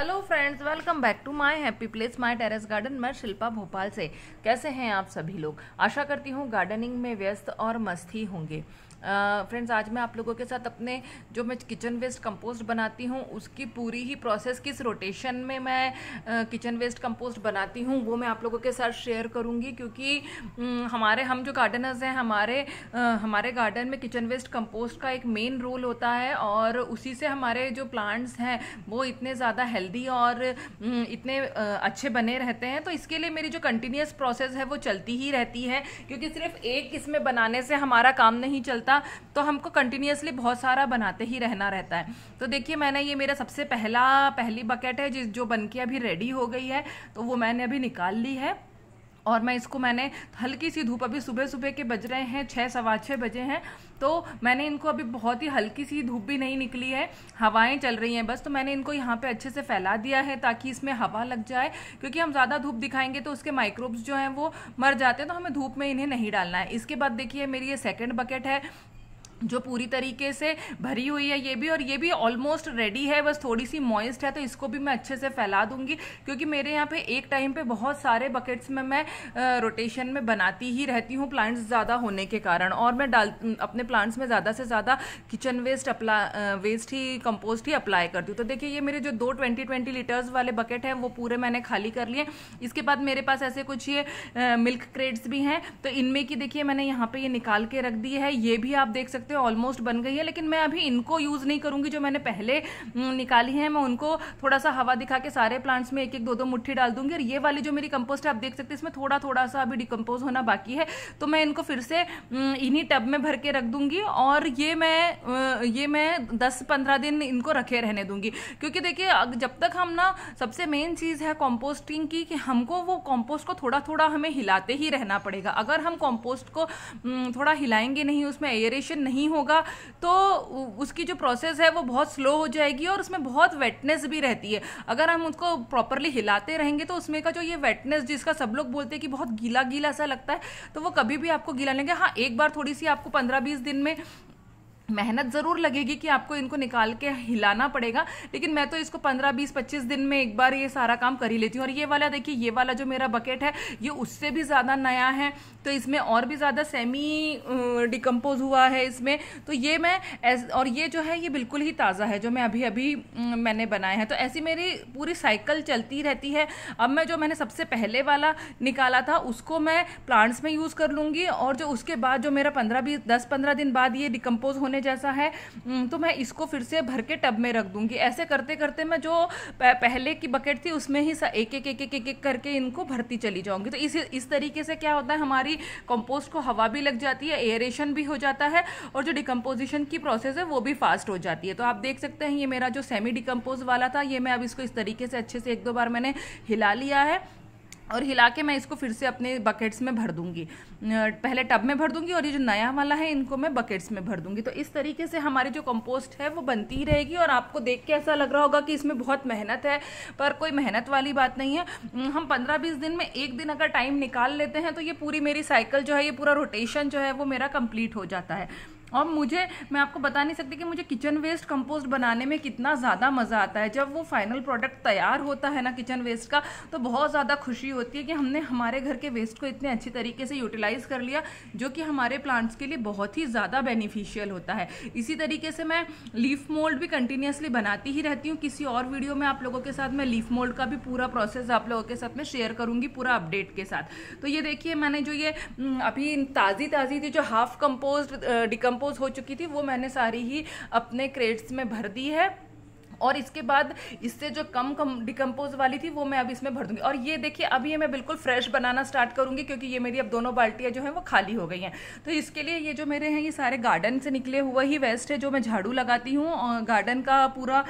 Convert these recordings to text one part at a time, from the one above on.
hello friends welcome back to my happy place my terrace garden मैं शिल्पा भोपाल से कैसे हैं आप सभी लोग आशा करती हूँ गार्डनिंग में व्यस्त और मस्त ही होंगे फ्रेंड्स आज मैं आप लोगों के साथ अपने जो मैं किचन वेस्ट कंपोस्ट बनाती हूँ उसकी पूरी ही प्रोसेस किस रोटेशन में मैं किचन वेस्ट कंपोस्ट बनाती हूँ वो मैं आप लोगों के साथ शेयर करूँगी क्योंकि हमारे हम जो गार्डनर्स हैं हमारे हमारे गार्डन में किचन वेस्ट कंपोस्ट का एक मेन रोल होता है और उसी से हमारे जो प्लांट्स हैं वो इतने ज़्यादा हेल्दी और इतने अच्छे बने रहते हैं तो इसके लिए मेरी जो कंटिन्यूस प्रोसेस है वो चलती ही रहती है क्योंकि सिर्फ एक इसमें बनाने से हमारा काम नहीं चलता रहता तो हमको कंटिन्यूसली बहुत सारा बनाते ही रहना रहता है तो देखिए मैंने ये मेरा सबसे पहला पहली बकेट है जिस जो बन के अभी रेडी हो गई है तो वो मैंने अभी निकाल ली है और मैं इसको मैंने हल्की सी धूप अभी सुबह सुबह के बज रहे हैं छः सवा छः बजे हैं तो मैंने इनको अभी बहुत ही हल्की सी धूप भी नहीं निकली है हवाएं चल रही हैं बस तो मैंने इनको यहाँ पे अच्छे से फैला दिया है ताकि इसमें हवा लग जाए क्योंकि हम ज़्यादा धूप दिखाएंगे तो उसके माइक्रोब्स जो हैं वो मर जाते हैं तो हमें धूप में इन्हें नहीं डालना है इसके बाद देखिए मेरी ये सेकेंड बकेट है जो पूरी तरीके से भरी हुई है ये भी और ये भी ऑलमोस्ट रेडी है बस थोड़ी सी मॉइस्ट है तो इसको भी मैं अच्छे से फैला दूंगी क्योंकि मेरे यहाँ पे एक टाइम पे बहुत सारे बकेट्स में मैं रोटेशन में बनाती ही रहती हूँ प्लांट्स ज़्यादा होने के कारण और मैं डाल अपने प्लांट्स में ज़्यादा से ज़्यादा किचन वेस्ट अपला वेस्ट ही कंपोस्ट ही अप्लाई करती हूँ तो देखिए ये मेरे जो दो ट्वेंटी ट्वेंटी लीटर्स वाले बकेट हैं वो पूरे मैंने खाली कर लिए इसके बाद मेरे पास ऐसे कुछ ये मिल्क क्रेड्स भी हैं तो इनमें की देखिए मैंने यहाँ पर ये निकाल के रख दिए है ये भी आप देख सकते सकते हो ऑलमोस्ट बन गई है लेकिन मैं अभी इनको यूज़ नहीं करूँगी जो मैंने पहले निकाली है मैं उनको थोड़ा सा हवा दिखा के सारे प्लांट्स में एक एक दो दो मुट्ठी डाल दूंगी और ये वाली जो मेरी कंपोस्ट है आप देख सकते हैं इसमें थोड़ा थोड़ा सा अभी डिकम्पोज होना बाकी है तो मैं इनको फिर से इन्हीं टब में भर के रख दूंगी और ये मैं ये मैं दस पंद्रह दिन इनको रखे रहने दूंगी क्योंकि देखिए जब तक हम ना सबसे मेन चीज़ है कॉम्पोस्टिंग की कि हमको वो कॉम्पोस्ट को थोड़ा थोड़ा हमें हिलाते ही रहना पड़ेगा अगर हम कॉम्पोस्ट को थोड़ा हिलाएंगे नहीं उसमें एयरेशन नहीं नहीं होगा तो उसकी जो प्रोसेस है वो बहुत स्लो हो जाएगी और उसमें बहुत वेटनेस भी रहती है अगर हम उसको प्रॉपरली हिलाते रहेंगे तो उसमें का जो ये वेटनेस जिसका सब लोग बोलते हैं कि बहुत गीला गीला सा लगता है तो वो कभी भी आपको गीला लेंगे हाँ एक बार थोड़ी सी आपको पंद्रह बीस दिन में मेहनत ज़रूर लगेगी कि आपको इनको निकाल के हिलाना पड़ेगा लेकिन मैं तो इसको 15 20 25 दिन में एक बार ये सारा काम कर ही लेती हूँ और ये वाला देखिए ये वाला जो मेरा बकेट है ये उससे भी ज़्यादा नया है तो इसमें और भी ज़्यादा सेमी डिकम्पोज हुआ है इसमें तो ये मैं और ये जो है ये बिल्कुल ही ताज़ा है जो मैं अभी अभी मैंने बनाया है तो ऐसी मेरी पूरी साइकिल चलती रहती है अब मैं जो मैंने सबसे पहले वाला निकाला था उसको मैं प्लांट्स में यूज़ कर लूँगी और जो उसके बाद जो मेरा पंद्रह बीस दस पंद्रह दिन बाद ये डिकम्पोज होने जैसा है हम्म, तो मैं इसको फिर से भर के टब में रख दूंगी ऐसे करते करते मैं जो पहले की बकेट थी उसमें ही एक एक एक एक एक करके इनको भरती चली जाऊंगी तो इस इस तरीके से क्या होता है हमारी कंपोस्ट को हवा भी लग जाती है एयरेशन भी हो जाता है और जो डिकम्पोजिशन की प्रोसेस है वो भी फास्ट हो जाती है तो आप देख सकते हैं ये मेरा जो सेमी डिकम्पोज वाला था ये मैं अब इसको इस तरीके से अच्छे से एक दो बार मैंने हिला लिया है और हिला के मैं इसको फिर से अपने बकेट्स में भर दूंगी पहले टब में भर दूंगी और ये जो नया वाला है इनको मैं बकेट्स में भर दूंगी तो इस तरीके से हमारी जो कंपोस्ट है वो बनती ही रहेगी और आपको देख के ऐसा लग रहा होगा कि इसमें बहुत मेहनत है पर कोई मेहनत वाली बात नहीं है हम पंद्रह बीस दिन में एक दिन अगर टाइम निकाल लेते हैं तो ये पूरी मेरी साइकिल जो है ये पूरा रोटेशन जो है वो मेरा कम्प्लीट हो जाता है और मुझे मैं आपको बता नहीं सकती कि मुझे किचन वेस्ट कंपोस्ट बनाने में कितना ज़्यादा मज़ा आता है जब वो फाइनल प्रोडक्ट तैयार होता है ना किचन वेस्ट का तो बहुत ज़्यादा खुशी होती है कि हमने हमारे घर के वेस्ट को इतने अच्छी तरीके से यूटिलाइज़ कर लिया जो कि हमारे प्लांट्स के लिए बहुत ही ज़्यादा बेनिफिशियल होता है इसी तरीके से मैं लीफ मोल्ड भी कंटिन्यूसली बनाती ही रहती हूँ किसी और वीडियो में आप लोगों के साथ मैं लीफ मोल्ड का भी पूरा प्रोसेस आप लोगों के साथ मैं शेयर करूँगी पूरा अपडेट के साथ तो ये देखिए मैंने जो ये अभी ताज़ी ताज़ी थी जो हाफ कम्पोज डिकम डिकम्पोज हो चुकी थी वो मैंने सारी ही अपने क्रेट्स में भर दी है और इसके बाद इससे जो कम कम डिकम्पोज वाली थी वो मैं अब इसमें भर दूंगी और ये देखिए अभी ये मैं बिल्कुल फ्रेश बनाना स्टार्ट करूंगी क्योंकि ये मेरी अब दोनों बाल्टियाँ जो हैं वो खाली हो गई हैं तो इसके लिए ये जो मेरे हैं ये सारे गार्डन से निकले हुए ही वेस्ट है जो मैं झाड़ू लगाती हूँ और गार्डन का पूरा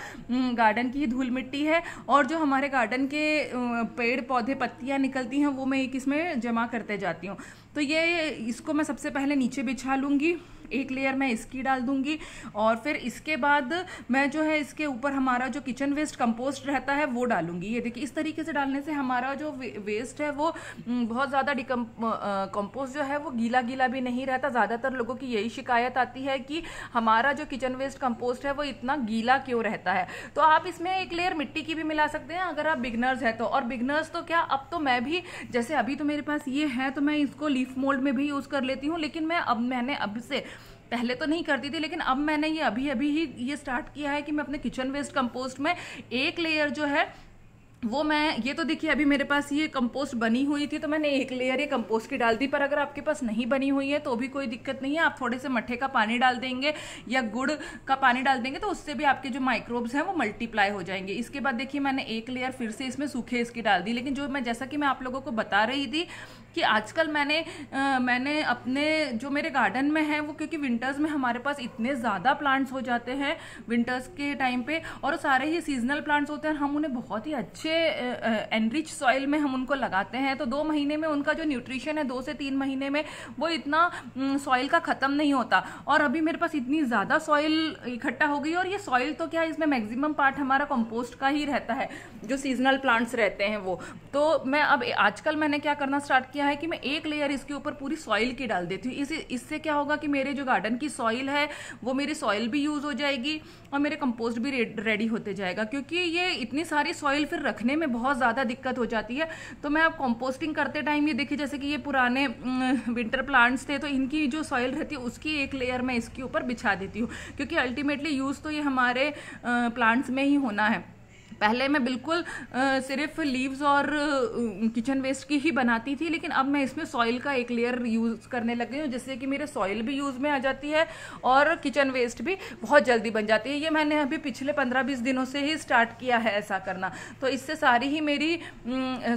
गार्डन की धूल मिट्टी है और जो हमारे गार्डन के पेड़ पौधे पत्तियाँ निकलती हैं वो मैं एक इसमें जमा करते जाती हूँ तो ये इसको मैं सबसे पहले नीचे बिछा लूँगी एक लेयर मैं इसकी डाल दूंगी और फिर इसके बाद मैं जो है इसके ऊपर हमारा जो किचन वेस्ट कंपोस्ट रहता है वो डालूंगी ये देखिए इस तरीके से डालने से हमारा जो वेस्ट है वो बहुत ज़्यादा डिकम कंपोस्ट जो है वो गीला गीला भी नहीं रहता ज़्यादातर लोगों की यही शिकायत आती है कि हमारा जो किचन वेस्ट कंपोस्ट है वो इतना गीला क्यों रहता है तो आप इसमें एक लेयर मिट्टी की भी मिला सकते हैं अगर आप बिगनर्स हैं तो और बिगनर्स तो क्या अब तो मैं भी जैसे अभी तो मेरे पास ये है तो मैं इसको लीफ मोल्ड में भी यूज़ कर लेती हूँ लेकिन मैं अब मैंने अब से पहले तो नहीं करती थी लेकिन अब मैंने ये अभी अभी ही ये स्टार्ट किया है कि मैं अपने किचन वेस्ट कंपोस्ट में एक लेयर जो है वो मैं ये तो देखिए अभी मेरे पास ये कंपोस्ट बनी हुई थी तो मैंने एक लेयर ये कंपोस्ट की डाल दी पर अगर आपके पास नहीं बनी हुई है तो भी कोई दिक्कत नहीं है आप थोड़े से मट्ठे का पानी डाल देंगे या गुड़ का पानी डाल देंगे तो उससे भी आपके जो माइक्रोब्स हैं वो मल्टीप्लाई हो जाएंगे इसके बाद देखिए मैंने एक लेयर फिर से इसमें सूखे इसकी डाल दी लेकिन जो मैं जैसा कि मैं आप लोगों को बता रही थी कि आजकल मैंने आ, मैंने अपने जो मेरे गार्डन में है वो क्योंकि विंटर्स में हमारे पास इतने ज़्यादा प्लांट्स हो जाते हैं विंटर्स के टाइम पर और सारे ही सीजनल प्लांट्स होते हैं हम उन्हें बहुत ही अच्छे नीचे एनरिच सॉइल में हम उनको लगाते हैं तो दो महीने में उनका जो न्यूट्रिशन है दो से तीन महीने में वो इतना सॉइल का ख़त्म नहीं होता और अभी मेरे पास इतनी ज़्यादा सॉइल इकट्ठा हो गई और ये सॉइल तो क्या इसमें मैक्सिमम पार्ट हमारा कंपोस्ट का ही रहता है जो सीजनल प्लांट्स रहते हैं वो तो मैं अब आजकल मैंने क्या करना स्टार्ट किया है कि मैं एक लेयर इसके ऊपर पूरी सॉइल की डाल देती हूँ इस, इससे क्या होगा कि मेरे जो गार्डन की सॉइल है वो मेरी सॉइल भी यूज़ हो जाएगी और मेरे कंपोस्ट भी रेडी होते जाएगा क्योंकि ये इतनी सारी सॉइल फिर रख रखने में बहुत ज़्यादा दिक्कत हो जाती है तो मैं आप कंपोस्टिंग करते टाइम ये देखिए जैसे कि ये पुराने विंटर प्लांट्स थे तो इनकी जो सॉइल रहती है उसकी एक लेयर मैं इसके ऊपर बिछा देती हूँ क्योंकि अल्टीमेटली यूज़ तो ये हमारे प्लांट्स में ही होना है पहले मैं बिल्कुल सिर्फ लीव्स और किचन वेस्ट की ही बनाती थी लेकिन अब मैं इसमें सॉइल का एक लेयर यूज़ करने लग गई हूँ जिससे कि मेरे सॉइल भी यूज़ में आ जाती है और किचन वेस्ट भी बहुत जल्दी बन जाती है ये मैंने अभी पिछले पंद्रह बीस दिनों से ही स्टार्ट किया है ऐसा करना तो इससे सारी ही मेरी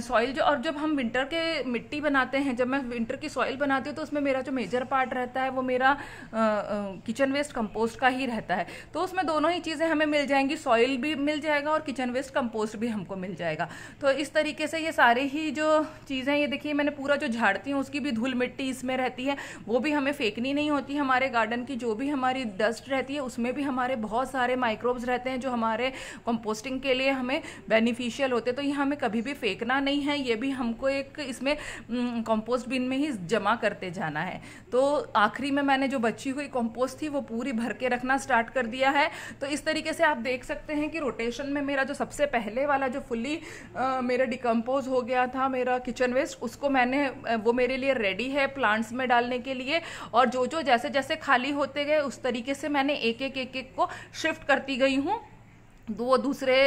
सॉइल जो और जब हम विंटर के मिट्टी बनाते हैं जब मैं विंटर की सॉइल बनाती हूँ तो उसमें मेरा जो मेजर पार्ट रहता है वो मेरा किचन वेस्ट कंपोस्ट का ही रहता है तो उसमें दोनों ही चीज़ें हमें मिल जाएंगी सॉइल भी मिल जाएगा और किचन वेस्ट कंपोस्ट भी हमको मिल जाएगा तो इस तरीके से ये सारे ही जो चीज़ें ये देखिए मैंने पूरा जो झाड़ती हूँ उसकी भी धूल मिट्टी इसमें रहती है वो भी हमें फेंकनी नहीं होती हमारे गार्डन की जो भी हमारी डस्ट रहती है उसमें भी हमारे बहुत सारे माइक्रोब्स रहते हैं जो हमारे कंपोस्टिंग के लिए हमें बेनिफिशियल होते तो ये हमें कभी भी फेंकना नहीं है ये भी हमको एक इसमें कंपोस्ट बिन में ही जमा करते जाना है तो आखिरी में मैंने जो बची हुई कंपोस्ट थी वो पूरी भर के रखना स्टार्ट कर दिया है तो इस तरीके से आप देख सकते हैं कि रोटेशन में मेरा जो सबसे पहले वाला जो फुल्ली मेरा डिकम्पोज हो गया था मेरा किचन वेस्ट उसको मैंने वो मेरे लिए रेडी है प्लांट्स में डालने के लिए और जो जो जैसे जैसे खाली होते गए उस तरीके से मैंने एक एक एक एक को शिफ्ट करती गई हूँ दो दूसरे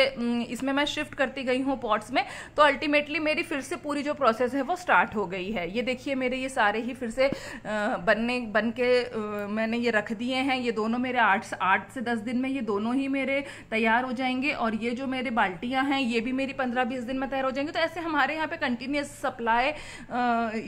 इसमें मैं शिफ्ट करती गई हूँ पॉट्स में तो अल्टीमेटली मेरी फिर से पूरी जो प्रोसेस है वो स्टार्ट हो गई है ये देखिए मेरे ये सारे ही फिर से बनने बन के मैंने ये रख दिए हैं ये दोनों मेरे आठ आठ से दस दिन में ये दोनों ही मेरे तैयार हो जाएंगे और ये जो मेरे बाल्टियाँ हैं ये भी मेरी पंद्रह बीस दिन में तैयार हो जाएंगी तो ऐसे हमारे यहाँ पर कंटिन्यूस सप्लाई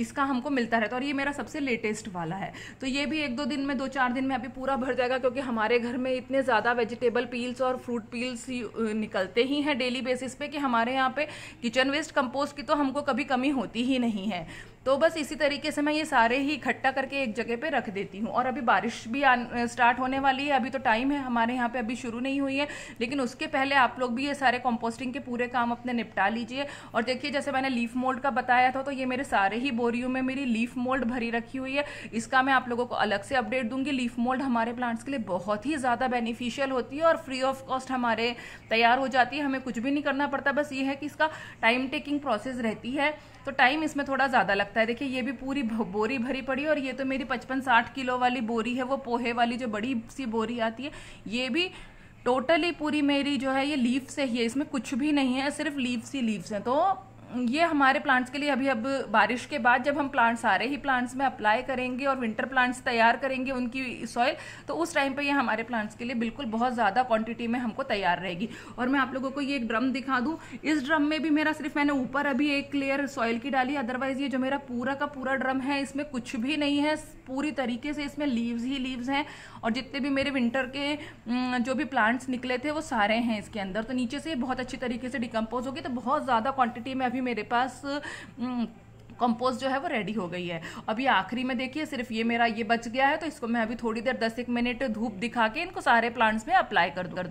इसका हमको मिलता रहता है और ये मेरा सबसे लेटेस्ट वाला है तो ये भी एक दो दिन में दो चार दिन में अभी पूरा भर जाएगा क्योंकि हमारे घर में इतने ज़्यादा वेजिटेबल पील्स और फ्रूट पील्स यूज निकलते ही हैं डेली बेसिस पे कि हमारे यहाँ पे किचन वेस्ट कंपोस्ट की तो हमको कभी कमी होती ही नहीं है तो बस इसी तरीके से मैं ये सारे ही इकट्ठा करके एक जगह पे रख देती हूँ और अभी बारिश भी आ स्टार्ट होने वाली है अभी तो टाइम है हमारे यहाँ पे अभी शुरू नहीं हुई है लेकिन उसके पहले आप लोग भी ये सारे कंपोस्टिंग के पूरे काम अपने निपटा लीजिए और देखिए जैसे मैंने लीफ मोल्ड का बताया था तो ये मेरे सारे ही बोरियों में मेरी लीफ मोल्ड भरी रखी हुई है इसका मैं आप लोगों को अलग से अपडेट दूंगी लीफ मोल्ड हमारे प्लांट्स के लिए बहुत ही ज़्यादा बेनिफिशियल होती है और फ्री ऑफ कॉस्ट हमारे तैयार हो जाती है हमें कुछ भी नहीं करना पड़ता बस ये है कि इसका टाइम टेकिंग प्रोसेस रहती है तो टाइम इसमें थोड़ा ज़्यादा लगता है जाता है देखिए ये भी पूरी बोरी भरी पड़ी और ये तो मेरी पचपन साठ किलो वाली बोरी है वो पोहे वाली जो बड़ी सी बोरी आती है ये भी टोटली पूरी मेरी जो है ये लीव ही है इसमें कुछ भी नहीं है सिर्फ लीव्स ही लीव्स हैं तो ये हमारे प्लांट्स के लिए अभी अब बारिश के बाद जब हम प्लांट्स सारे ही प्लांट्स में अप्लाई करेंगे और विंटर प्लांट्स तैयार करेंगे उनकी सॉइल तो उस टाइम पे ये हमारे प्लांट्स के लिए बिल्कुल बहुत ज़्यादा क्वांटिटी में हमको तैयार रहेगी और मैं आप लोगों को ये एक ड्रम दिखा दूँ इस ड्रम में भी मेरा सिर्फ मैंने ऊपर अभी एक क्लेयर सॉइल की डाली अदरवाइज़ ये जो मेरा पूरा का पूरा ड्रम है इसमें कुछ भी नहीं है पूरी तरीके से इसमें लीव्स ही लीव्स हैं और जितने भी मेरे विंटर के जो भी प्लांट्स निकले थे वो सारे हैं इसके अंदर तो नीचे से बहुत अच्छी तरीके से डिकम्पोज होगी तो बहुत ज़्यादा क्वांटिटी में अभी अभी मेरे पास कंपोस्ट जो है वो रेडी हो गई है अभी आखिरी में देखिए सिर्फ ये मेरा ये बच गया है तो इसको मैं अभी थोड़ी देर दस एक मिनट धूप दिखा के इनको सारे प्लांट्स में अप्लाई कर दूँ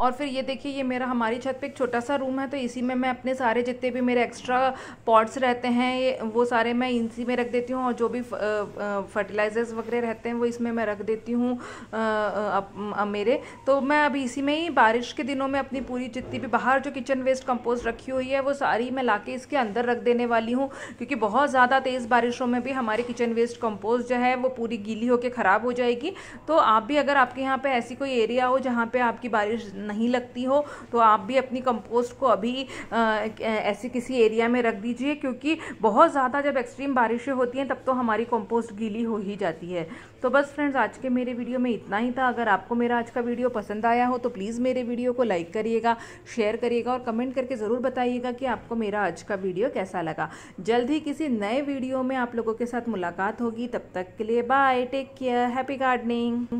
और फिर ये देखिए ये मेरा हमारी छत पे एक छोटा सा रूम है तो इसी में मैं अपने सारे जितने भी मेरे एक्स्ट्रा पॉट्स रहते हैं ये वो सारे मैं इसी में रख देती हूँ और जो भी फर्टिलाइज़र्स वगैरह रहते हैं वो इसमें मैं रख देती हूँ मेरे तो मैं अभी इसी में ही बारिश के दिनों में अपनी पूरी जितनी भी बाहर जो किचन वेस्ट कंपोस्ट रखी हुई है वो सारी मैं ला इसके अंदर रख देने वाली हूँ क्योंकि बहुत ज़्यादा तेज़ बारिशों में भी हमारी किचन वेस्ट कंपोस्ट जो है वो पूरी गीली होकर ख़राब हो जाएगी तो आप भी अगर आपके यहाँ पर ऐसी कोई एरिया हो जहाँ पर आपकी बारिश नहीं लगती हो तो आप भी अपनी कंपोस्ट को अभी ऐसे किसी एरिया में रख दीजिए क्योंकि बहुत ज़्यादा जब एक्सट्रीम बारिशें होती हैं तब तो हमारी कंपोस्ट गीली हो ही जाती है तो बस फ्रेंड्स आज के मेरे वीडियो में इतना ही था अगर आपको मेरा आज का वीडियो पसंद आया हो तो प्लीज़ मेरे वीडियो को लाइक करिएगा शेयर करिएगा और कमेंट करके ज़रूर बताइएगा कि आपको मेरा आज का वीडियो कैसा लगा जल्द ही किसी नए वीडियो में आप लोगों के साथ मुलाकात होगी तब तक के लिए bye take care happy gardening